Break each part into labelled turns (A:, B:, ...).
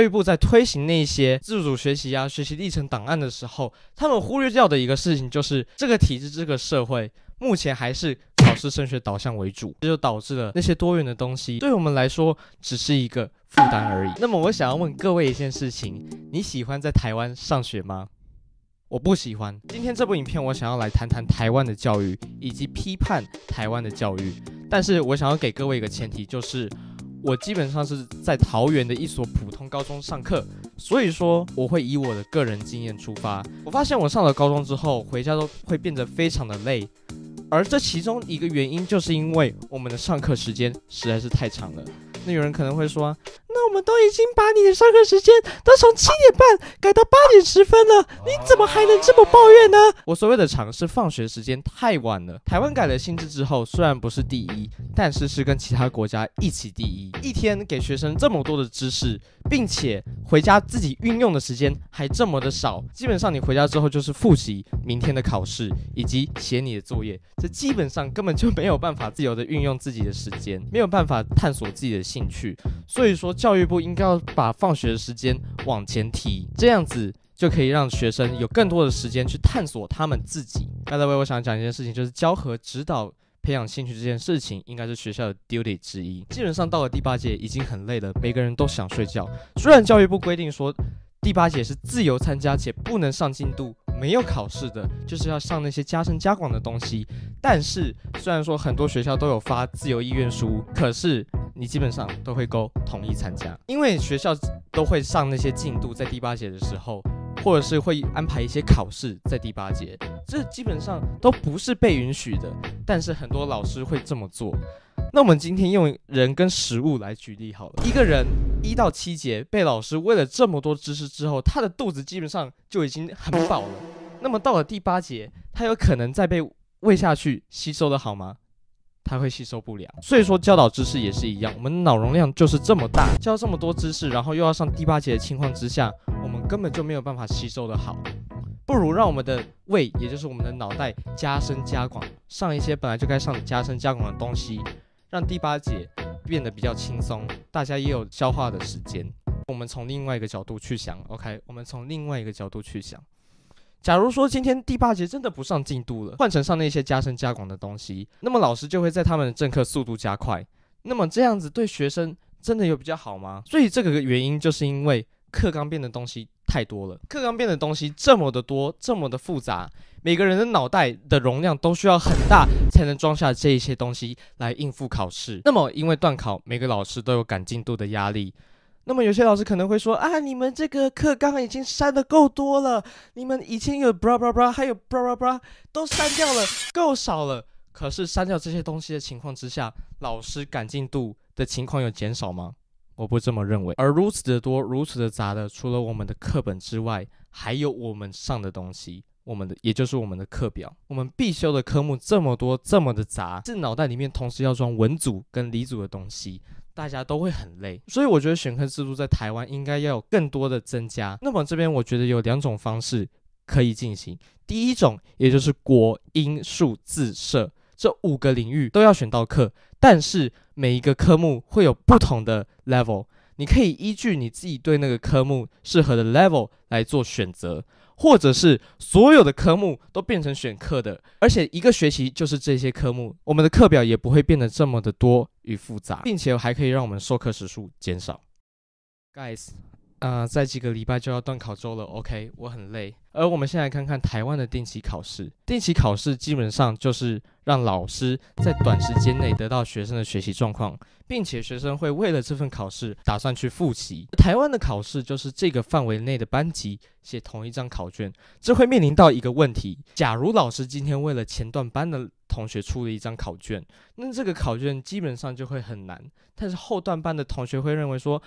A: 教育部在推行那些自主学习啊、学习历程档案的时候，他们忽略掉的一个事情就是，这个体制、这个社会目前还是考试升学导向为主，这就导致了那些多元的东西对我们来说只是一个负担而已。那么，我想要问各位一件事情：你喜欢在台湾上学吗？我不喜欢。今天这部影片，我想要来谈谈台湾的教育以及批判台湾的教育，但是我想要给各位一个前提，就是。我基本上是在桃园的一所普通高中上课，所以说我会以我的个人经验出发。我发现我上了高中之后，回家都会变得非常的累，而这其中一个原因就是因为我们的上课时间实在是太长了。那有人可能会说。我们都已经把你的上课时间都从七点半改到八点十分了，你怎么还能这么抱怨呢？我所谓的长是放学时间太晚了。台湾改了薪资之后，虽然不是第一，但是是跟其他国家一起第一。一天给学生这么多的知识，并且回家自己运用的时间还这么的少，基本上你回家之后就是复习明天的考试以及写你的作业，这基本上根本就没有办法自由的运用自己的时间，没有办法探索自己的兴趣，所以说教。教育部应该要把放学的时间往前提，这样子就可以让学生有更多的时间去探索他们自己。那在为我想讲一件事情，就是教和指导培养兴趣这件事情，应该是学校的 duty 之一。基本上到了第八节已经很累了，每个人都想睡觉。虽然教育部规定说第八节是自由参加且不能上进度、没有考试的，就是要上那些加深加广的东西。但是虽然说很多学校都有发自由意愿书，可是。你基本上都会勾同意参加，因为学校都会上那些进度，在第八节的时候，或者是会安排一些考试在第八节，这基本上都不是被允许的。但是很多老师会这么做。那我们今天用人跟食物来举例好了。一个人一到七节被老师喂了这么多知识之后，他的肚子基本上就已经很饱了。那么到了第八节，他有可能再被喂下去吸收的好吗？它会吸收不了，所以说教导知识也是一样，我们脑容量就是这么大，教这么多知识，然后又要上第八节的情况之下，我们根本就没有办法吸收的好，不如让我们的胃，也就是我们的脑袋加深加广，上一些本来就该上加深加广的东西，让第八节变得比较轻松，大家也有消化的时间。我们从另外一个角度去想，OK，我们从另外一个角度去想。假如说今天第八节真的不上进度了，换成上那些加深加广的东西，那么老师就会在他们的正课速度加快。那么这样子对学生真的有比较好吗？所以这个原因就是因为课纲变的东西太多了，课纲变的东西这么的多，这么的复杂，每个人的脑袋的容量都需要很大才能装下这一些东西来应付考试。那么因为断考，每个老师都有赶进度的压力。那么有些老师可能会说啊，你们这个课刚刚已经删的够多了，你们以前有 bra bra bra，还有 bra bra bra 都删掉了，够少了。可是删掉这些东西的情况之下，老师感进度的情况有减少吗？我不这么认为。而如此的多，如此的杂的，除了我们的课本之外，还有我们上的东西，我们的也就是我们的课表，我们必修的科目这么多，这么的杂，是脑袋里面同时要装文组跟理组的东西。大家都会很累，所以我觉得选课制度在台湾应该要有更多的增加。那么这边我觉得有两种方式可以进行，第一种也就是国英数自社这五个领域都要选到课，但是每一个科目会有不同的 level，你可以依据你自己对那个科目适合的 level 来做选择，或者是所有的科目都变成选课的，而且一个学期就是这些科目，我们的课表也不会变得这么的多。与复杂，并且还可以让我们授课时数减少，Guys。啊，在几个礼拜就要断考周了。OK，我很累。而我们先来看看台湾的定期考试。定期考试基本上就是让老师在短时间内得到学生的学习状况，并且学生会为了这份考试打算去复习。台湾的考试就是这个范围内的班级写同一张考卷。这会面临到一个问题：假如老师今天为了前段班的同学出了一张考卷，那这个考卷基本上就会很难。但是后段班的同学会认为说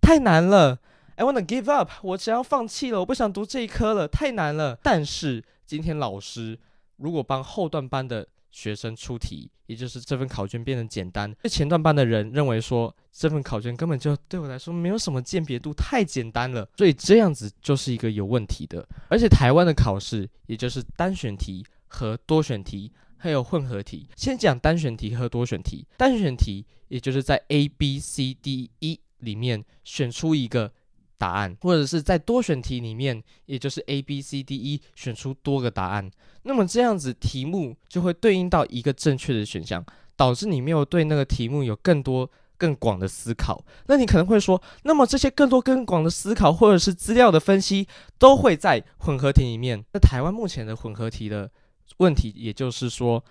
A: 太难了。I wanna give up，我想要放弃了，我不想读这一科了，太难了。但是今天老师如果帮后段班的学生出题，也就是这份考卷变得简单，对前段班的人认为说这份考卷根本就对我来说没有什么鉴别度，太简单了，所以这样子就是一个有问题的。而且台湾的考试也就是单选题和多选题还有混合题。先讲单选题和多选题，单选题也就是在 A B C D E 里面选出一个。答案，或者是在多选题里面，也就是 A、B、C、D、E 选出多个答案，那么这样子题目就会对应到一个正确的选项，导致你没有对那个题目有更多、更广的思考。那你可能会说，那么这些更多、更广的思考，或者是资料的分析，都会在混合题里面。那台湾目前的混合题的问题，也就是说，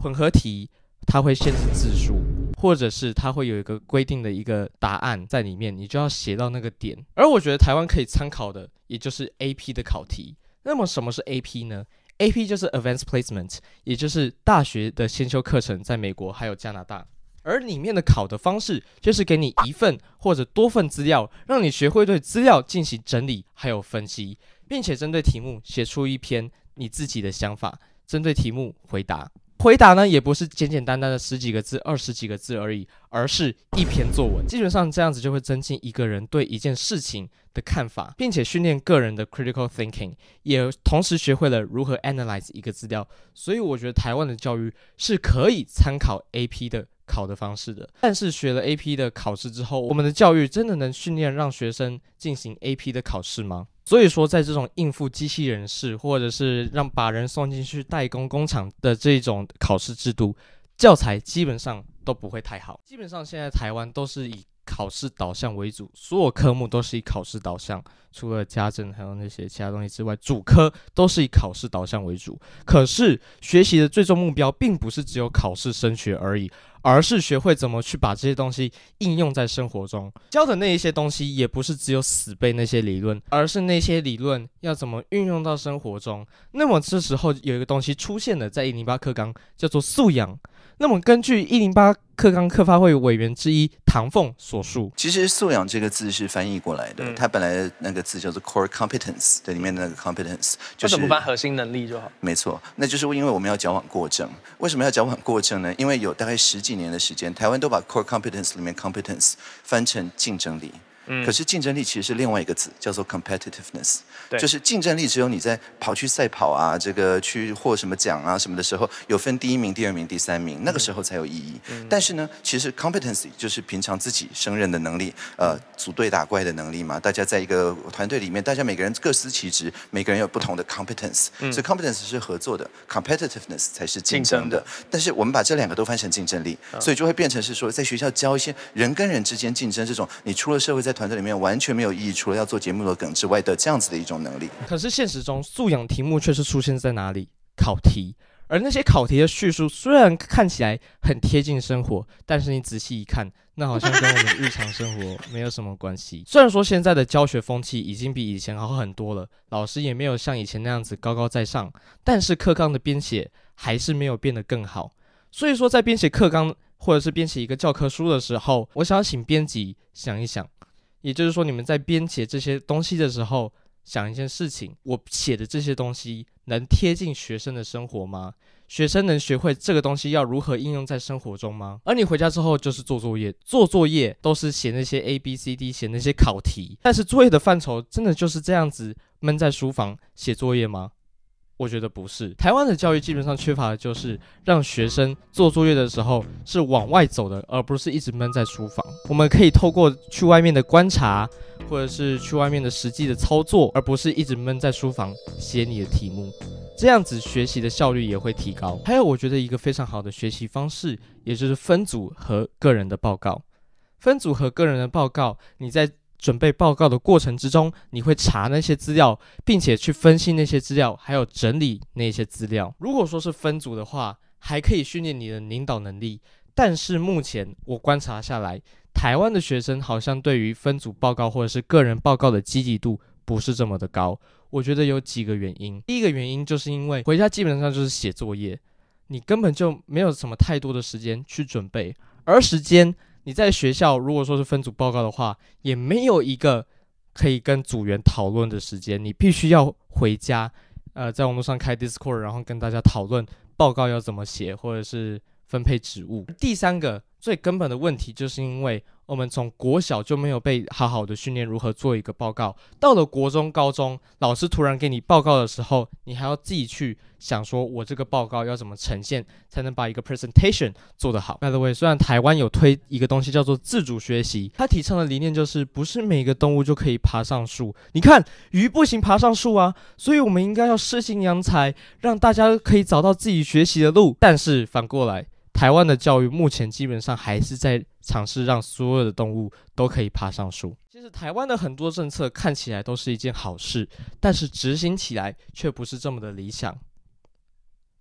A: 混合题它会限制字数。或者是它会有一个规定的一个答案在里面，你就要写到那个点。而我觉得台湾可以参考的，也就是 A P 的考题。那么什么是 A P 呢？A P 就是 Advanced Placement，也就是大学的先修课程，在美国还有加拿大。而里面的考的方式，就是给你一份或者多份资料，让你学会对资料进行整理还有分析，并且针对题目写出一篇你自己的想法，针对题目回答。回答呢也不是简简单单的十几个字、二十几个字而已，而是一篇作文。基本上这样子就会增进一个人对一件事情的看法，并且训练个人的 critical thinking，也同时学会了如何 analyze 一个资料。所以我觉得台湾的教育是可以参考 AP 的。考的方式的，但是学了 AP 的考试之后，我们的教育真的能训练让学生进行 AP 的考试吗？所以说，在这种应付机器人士，或者是让把人送进去代工工厂的这种考试制度，教材基本上都不会太好。基本上现在台湾都是以考试导向为主，所有科目都是以考试导向，除了家政还有那些其他东西之外，主科都是以考试导向为主。可是学习的最终目标并不是只有考试升学而已。而是学会怎么去把这些东西应用在生活中。教的那一些东西也不是只有死背那些理论，而是那些理论要怎么运用到生活中。那么这时候有一个东西出现了，在一零八课纲叫做素养。那么，根据一零八课纲课发会委员之一唐凤所述，其实“素养”这个字是翻译过来的，它本来那个字叫做 “core competence” 的里面的那个 “competence”，就是么不翻核心能力就好？没错，那就是因为我们要矫枉过正。为什么要矫枉过正呢？因为有大概十几年的时间，台湾都把 “core competence” 里面 “competence” 翻成竞争力。可是竞争力其实是另外一个词，叫做 competitiveness，就是竞争力只有你在跑去赛跑啊，这个去获什么奖啊什么的时候，有分第一名、第二名、第三名，那个时候才有意义。但是呢，其实 competency 就是平常自己胜任的能力，呃，组队打怪的能力嘛。大家在一个团队里面，大家每个人各司其职，每个人有不同的 competence。所以 competence 是合作的，competitiveness 才是竞争的。但是我们把这两个都翻成竞争力，所以就会变成是说，在学校教一些人跟人之间竞争这种，你出了社会在团队里面完全没有意义，除了要做节目的梗之外的这样子的一种能力。可是现实中，素养题目却是出现在哪里？考题。而那些考题的叙述虽然看起来很贴近生活，但是你仔细一看，那好像跟我们日常生活没有什么关系。虽然说现在的教学风气已经比以前好很多了，老师也没有像以前那样子高高在上，但是课纲的编写还是没有变得更好。所以说，在编写课纲或者是编写一个教科书的时候，我想请编辑想一想。也就是说，你们在编写这些东西的时候，想一件事情：我写的这些东西能贴近学生的生活吗？学生能学会这个东西要如何应用在生活中吗？而你回家之后就是做作业，做作业都是写那些 A B C D，写那些考题，但是作业的范畴真的就是这样子闷在书房写作业吗？我觉得不是，台湾的教育基本上缺乏的就是让学生做作业的时候是往外走的，而不是一直闷在书房。我们可以透过去外面的观察，或者是去外面的实际的操作，而不是一直闷在书房写你的题目，这样子学习的效率也会提高。还有，我觉得一个非常好的学习方式，也就是分组和个人的报告。分组和个人的报告，你在。准备报告的过程之中，你会查那些资料，并且去分析那些资料，还有整理那些资料。如果说是分组的话，还可以训练你的领导能力。但是目前我观察下来，台湾的学生好像对于分组报告或者是个人报告的积极度不是这么的高。我觉得有几个原因，第一个原因就是因为回家基本上就是写作业，你根本就没有什么太多的时间去准备，而时间。你在学校，如果说是分组报告的话，也没有一个可以跟组员讨论的时间，你必须要回家，呃，在网络上开 Discord，然后跟大家讨论报告要怎么写，或者是分配职务。第三个最根本的问题，就是因为。我们从国小就没有被好好的训练如何做一个报告，到了国中、高中，老师突然给你报告的时候，你还要自己去想说我这个报告要怎么呈现，才能把一个 presentation 做得好。By the way，虽然台湾有推一个东西叫做自主学习，它提倡的理念就是不是每个动物就可以爬上树。你看鱼不行爬上树啊，所以我们应该要师心扬才，让大家可以找到自己学习的路。但是反过来。台湾的教育目前基本上还是在尝试让所有的动物都可以爬上树。其实台湾的很多政策看起来都是一件好事，但是执行起来却不是这么的理想。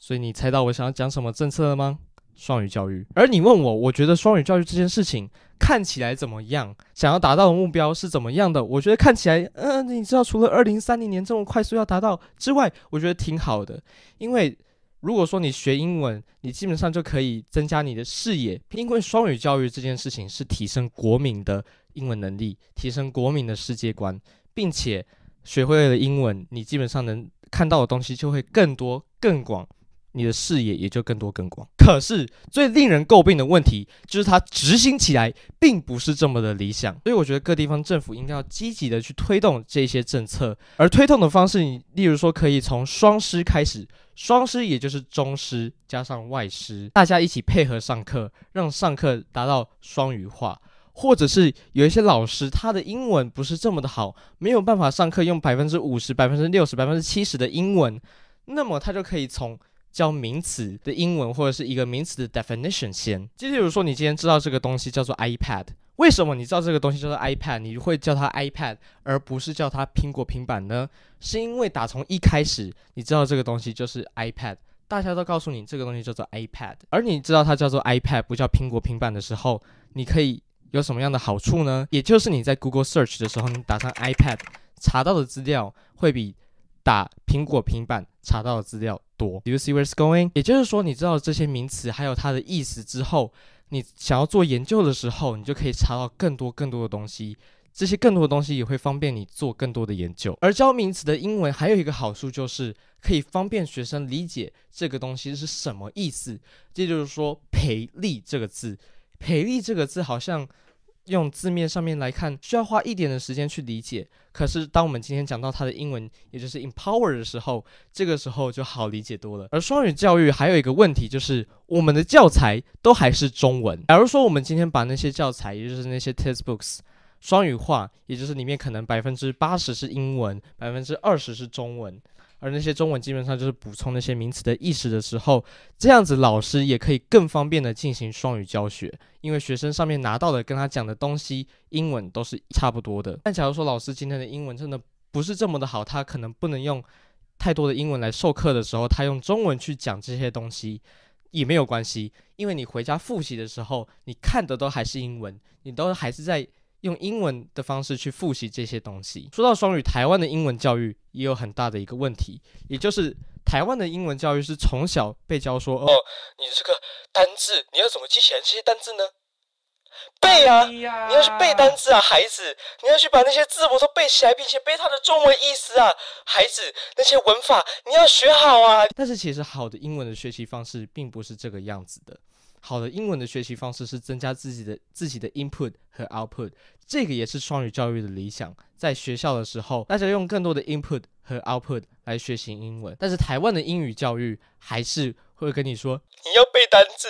A: 所以你猜到我想要讲什么政策了吗？双语教育。而你问我，我觉得双语教育这件事情看起来怎么样？想要达到的目标是怎么样的？我觉得看起来，嗯，你知道，除了二零三零年这么快速要达到之外，我觉得挺好的，因为。如果说你学英文，你基本上就可以增加你的视野，因为双语教育这件事情是提升国民的英文能力，提升国民的世界观，并且学会了英文，你基本上能看到的东西就会更多更广，你的视野也就更多更广。可是最令人诟病的问题就是它执行起来并不是这么的理想，所以我觉得各地方政府应该要积极的去推动这些政策，而推动的方式，你例如说可以从双师开始。双师也就是中师加上外师，大家一起配合上课，让上课达到双语化。或者是有一些老师他的英文不是这么的好，没有办法上课用百分之五十、百分之六十、百分之七十的英文，那么他就可以从教名词的英文或者是一个名词的 definition 先。就比如说你今天知道这个东西叫做 iPad。为什么你知道这个东西叫做 iPad，你会叫它 iPad 而不是叫它苹果平板呢？是因为打从一开始，你知道这个东西就是 iPad，大家都告诉你这个东西叫做 iPad，而你知道它叫做 iPad 不叫苹果平板的时候，你可以有什么样的好处呢？也就是你在 Google Search 的时候，你打上 iPad 查到的资料会比打苹果平板查到的资料多。Do You see where it's going？也就是说，你知道这些名词还有它的意思之后。你想要做研究的时候，你就可以查到更多更多的东西，这些更多的东西也会方便你做更多的研究。而教名词的英文还有一个好处，就是可以方便学生理解这个东西是什么意思。这就是说“赔利”这个字，“赔利”这个字好像。用字面上面来看，需要花一点的时间去理解。可是当我们今天讲到它的英文，也就是 empower 的时候，这个时候就好理解多了。而双语教育还有一个问题，就是我们的教材都还是中文。假如说我们今天把那些教材，也就是那些 textbooks 双语化，也就是里面可能百分之八十是英文，百分之二十是中文。而那些中文基本上就是补充那些名词的意识的时候，这样子老师也可以更方便的进行双语教学，因为学生上面拿到的跟他讲的东西，英文都是差不多的。但假如说老师今天的英文真的不是这么的好，他可能不能用太多的英文来授课的时候，他用中文去讲这些东西也没有关系，因为你回家复习的时候，你看的都还是英文，你都还是在。用英文的方式去复习这些东西。说到双语，台湾的英文教育也有很大的一个问题，也就是台湾的英文教育是从小被教说：“哦，你这个单字你要怎么记起来？这些单字呢？背啊！你要去背单字啊，孩子！你要去把那些字我都背起来，并且背它的中文意思啊，孩子！那些文法你要学好啊！”但是其实好的英文的学习方式并不是这个样子的。好的英文的学习方式是增加自己的自己的 input 和 output。这个也是双语教育的理想。在学校的时候，大家用更多的 input 和 output 来学习英文。但是台湾的英语教育还是会跟你说，你要背单词，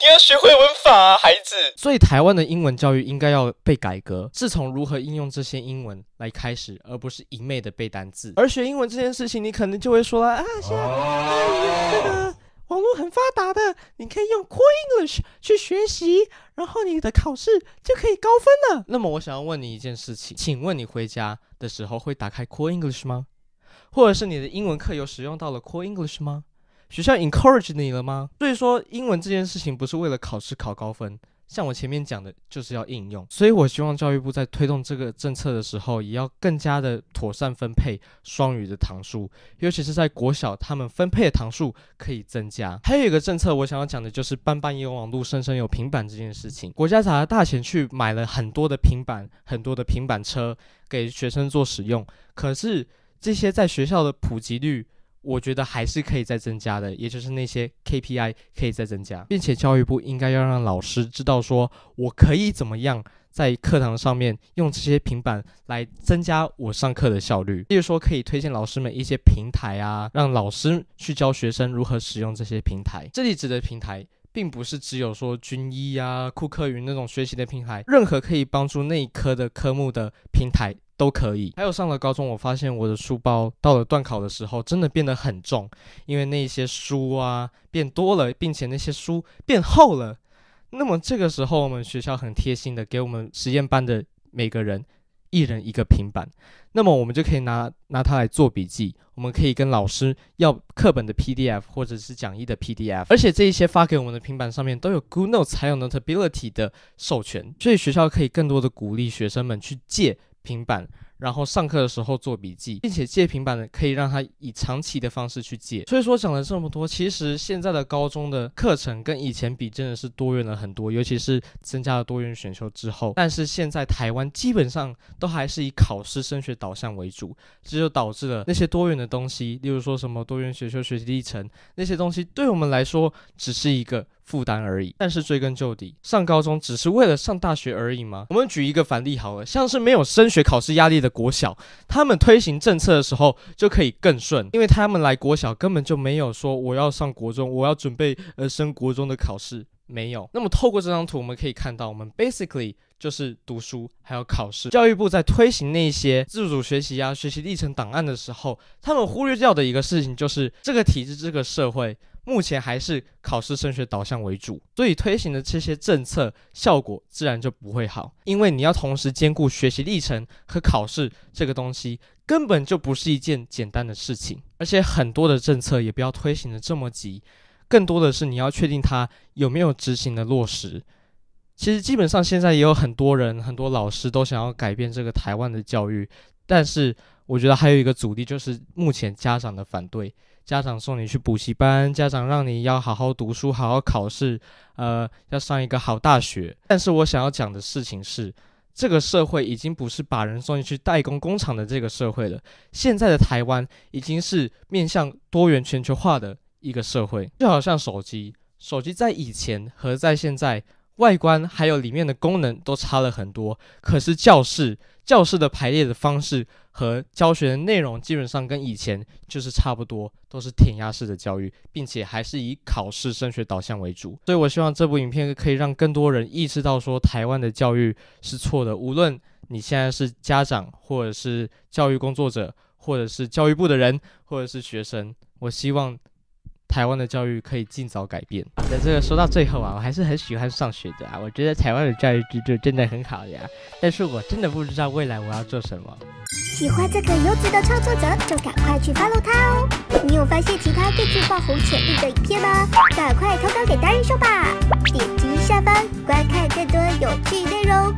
A: 你要学会文法啊，孩子。所以台湾的英文教育应该要被改革，是从如何应用这些英文来开始，而不是一昧的背单词。而学英文这件事情，你可能就会说了啊，在。啊，网络很发达的，你可以用 Core English 去学习，然后你的考试就可以高分了。那么我想要问你一件事情，请问你回家的时候会打开 Core English 吗？或者是你的英文课有使用到了 Core English 吗？学校 encourage 你了吗？所以说，英文这件事情不是为了考试考高分。像我前面讲的，就是要应用，所以我希望教育部在推动这个政策的时候，也要更加的妥善分配双语的堂数，尤其是在国小，他们分配的堂数可以增加。还有一个政策，我想要讲的就是班班有网络，生生有平板这件事情。国家砸了大钱去买了很多的平板，很多的平板车给学生做使用，可是这些在学校的普及率。我觉得还是可以再增加的，也就是那些 KPI 可以再增加，并且教育部应该要让老师知道，说我可以怎么样在课堂上面用这些平板来增加我上课的效率。例如说，可以推荐老师们一些平台啊，让老师去教学生如何使用这些平台。这里指的平台，并不是只有说军医呀、库克云那种学习的平台，任何可以帮助那一科的科目的平台。都可以。还有上了高中，我发现我的书包到了段考的时候，真的变得很重，因为那些书啊变多了，并且那些书变厚了。那么这个时候，我们学校很贴心的给我们实验班的每个人一人一个平板，那么我们就可以拿拿它来做笔记，我们可以跟老师要课本的 PDF 或者是讲义的 PDF。而且这一些发给我们的平板上面都有 Goodnotes 还有 Notability 的授权，所以学校可以更多的鼓励学生们去借。平板，然后上课的时候做笔记，并且借平板呢，可以让他以长期的方式去借。所以说讲了这么多，其实现在的高中的课程跟以前比真的是多元了很多，尤其是增加了多元选修之后。但是现在台湾基本上都还是以考试升学导向为主，这就导致了那些多元的东西，例如说什么多元选修学习历程那些东西，对我们来说只是一个。负担而已。但是追根究底，上高中只是为了上大学而已吗？我们举一个反例好了，像是没有升学考试压力的国小，他们推行政策的时候就可以更顺，因为他们来国小根本就没有说我要上国中，我要准备呃升国中的考试，没有。那么透过这张图，我们可以看到，我们 basically 就是读书还有考试。教育部在推行那些自主学习呀、学习历程档案的时候，他们忽略掉的一个事情就是这个体制、这个社会。目前还是考试升学导向为主，所以推行的这些政策效果自然就不会好。因为你要同时兼顾学习历程和考试这个东西，根本就不是一件简单的事情。而且很多的政策也不要推行的这么急，更多的是你要确定它有没有执行的落实。其实基本上现在也有很多人、很多老师都想要改变这个台湾的教育，但是我觉得还有一个阻力就是目前家长的反对。家长送你去补习班，家长让你要好好读书，好好考试，呃，要上一个好大学。但是我想要讲的事情是，这个社会已经不是把人送进去代工工厂的这个社会了。现在的台湾已经是面向多元全球化的一个社会。就好像手机，手机在以前和在现在外观还有里面的功能都差了很多，可是教室，教室的排列的方式。和教学的内容基本上跟以前就是差不多，都是填鸭式的教育，并且还是以考试升学导向为主。所以我希望这部影片可以让更多人意识到，说台湾的教育是错的。无论你现在是家长，或者是教育工作者，或者是教育部的人，或者是学生，我希望。台湾的教育可以尽早改变。在这个说到最后啊，我还是很喜欢上学的啊，我觉得台湾的教育制度真的很好呀。但是我真的不知道未来我要做什么。喜欢这个优质的创作者，就赶快去 follow 他哦。你有发现其他最具爆红潜力的影片吗？赶快投稿给达人秀吧。点击下方观看更多有趣内容。